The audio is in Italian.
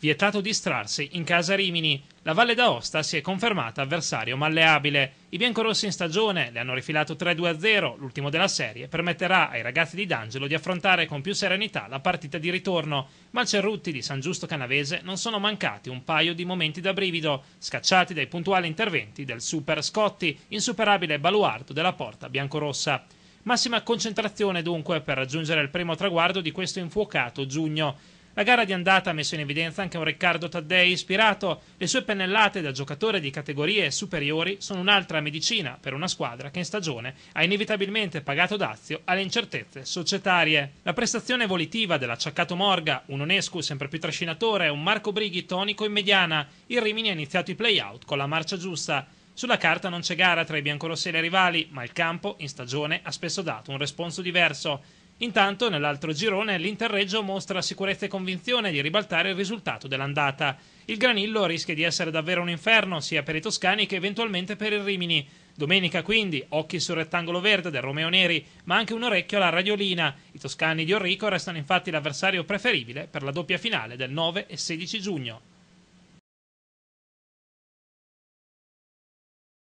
Vietato distrarsi in casa Rimini. La Valle d'Aosta si è confermata avversario malleabile. I biancorossi in stagione le hanno rifilato 3-2-0, l'ultimo della serie, permetterà ai ragazzi di D'Angelo di affrontare con più serenità la partita di ritorno. Ma al Cerrutti di San Giusto Canavese non sono mancati un paio di momenti da brivido, scacciati dai puntuali interventi del Super Scotti, insuperabile baluardo della porta biancorossa. Massima concentrazione dunque per raggiungere il primo traguardo di questo infuocato giugno. La gara di andata ha messo in evidenza anche un Riccardo Taddei ispirato, le sue pennellate da giocatore di categorie superiori sono un'altra medicina per una squadra che in stagione ha inevitabilmente pagato dazio alle incertezze societarie. La prestazione volitiva dell'acciaccato Morga, un Onescu sempre più trascinatore e un Marco Brighi tonico in mediana, il Rimini ha iniziato i play-out con la marcia giusta. Sulla carta non c'è gara tra i biancorossi e le rivali, ma il campo in stagione ha spesso dato un responso diverso. Intanto nell'altro girone l'Interreggio mostra sicurezza e convinzione di ribaltare il risultato dell'andata. Il Granillo rischia di essere davvero un inferno sia per i toscani che eventualmente per il Rimini. Domenica quindi occhi sul rettangolo verde del Romeo Neri, ma anche un orecchio alla radiolina. I toscani di Orrico restano infatti l'avversario preferibile per la doppia finale del 9 e 16 giugno.